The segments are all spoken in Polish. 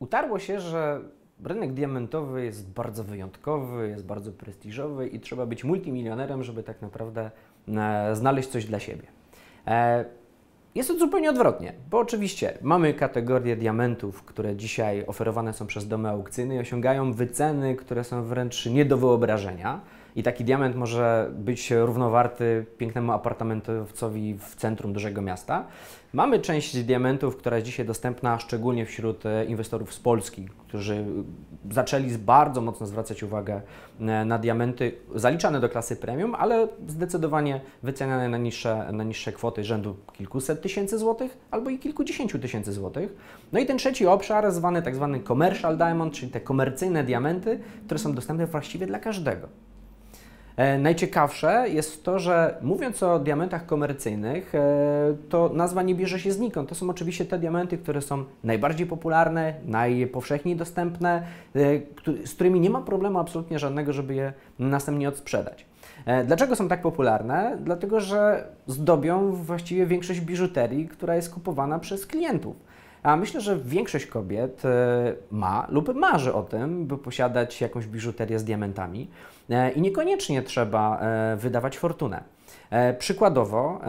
Utarło się, że rynek diamentowy jest bardzo wyjątkowy, jest bardzo prestiżowy i trzeba być multimilionerem, żeby tak naprawdę e, znaleźć coś dla siebie. E, jest to zupełnie odwrotnie, bo oczywiście mamy kategorie diamentów, które dzisiaj oferowane są przez domy aukcyjne i osiągają wyceny, które są wręcz nie do wyobrażenia. I taki diament może być równowarty pięknemu apartamentowcowi w centrum dużego miasta. Mamy część diamentów, która jest dzisiaj dostępna szczególnie wśród e, inwestorów z Polski, którzy zaczęli bardzo mocno zwracać uwagę e, na diamenty zaliczane do klasy premium, ale zdecydowanie wyceniane na niższe, na niższe kwoty rzędu kilkuset tysięcy złotych albo i kilkudziesięciu tysięcy złotych. No i ten trzeci obszar, zwany tak zwany commercial diamond, czyli te komercyjne diamenty, które są dostępne właściwie dla każdego. E, najciekawsze jest to, że mówiąc o diamentach komercyjnych, e, to nazwa nie bierze się znikąd. To są oczywiście te diamenty, które są najbardziej popularne, najpowszechniej dostępne, e, z którymi nie ma problemu absolutnie żadnego, żeby je następnie odsprzedać. Dlaczego są tak popularne? Dlatego, że zdobią właściwie większość biżuterii, która jest kupowana przez klientów. A myślę, że większość kobiet e, ma lub marzy o tym, by posiadać jakąś biżuterię z diamentami e, i niekoniecznie trzeba e, wydawać fortunę. Przykładowo,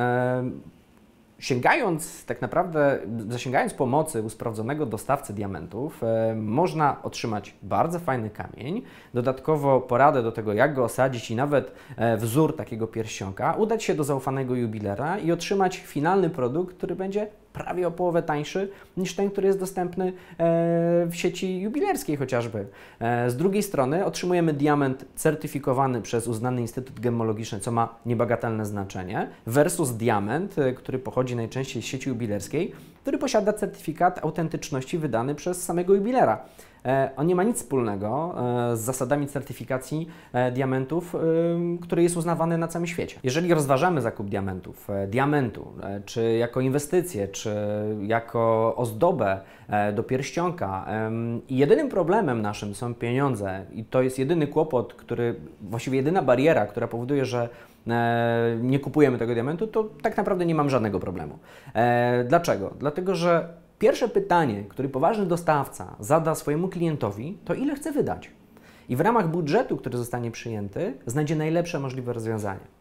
sięgając tak naprawdę, zasięgając pomocy u sprawdzonego dostawcy diamentów, można otrzymać bardzo fajny kamień, dodatkowo poradę do tego, jak go osadzić i nawet wzór takiego pierścionka, udać się do zaufanego jubilera i otrzymać finalny produkt, który będzie prawie o połowę tańszy niż ten, który jest dostępny e, w sieci jubilerskiej chociażby. E, z drugiej strony otrzymujemy diament certyfikowany przez uznany Instytut gemologiczny, co ma niebagatelne znaczenie, versus diament, e, który pochodzi najczęściej z sieci jubilerskiej, który posiada certyfikat autentyczności wydany przez samego jubilera. E, on nie ma nic wspólnego e, z zasadami certyfikacji e, diamentów, który jest uznawany na całym świecie. Jeżeli rozważamy zakup diamentów, diamentu, czy jako inwestycję, czy jako ozdobę do pierścionka, i jedynym problemem naszym są pieniądze, i to jest jedyny kłopot, który, właściwie jedyna bariera, która powoduje, że nie kupujemy tego diamentu, to tak naprawdę nie mam żadnego problemu. Dlaczego? Dlatego, że Pierwsze pytanie, które poważny dostawca zada swojemu klientowi, to ile chce wydać. I w ramach budżetu, który zostanie przyjęty, znajdzie najlepsze możliwe rozwiązanie.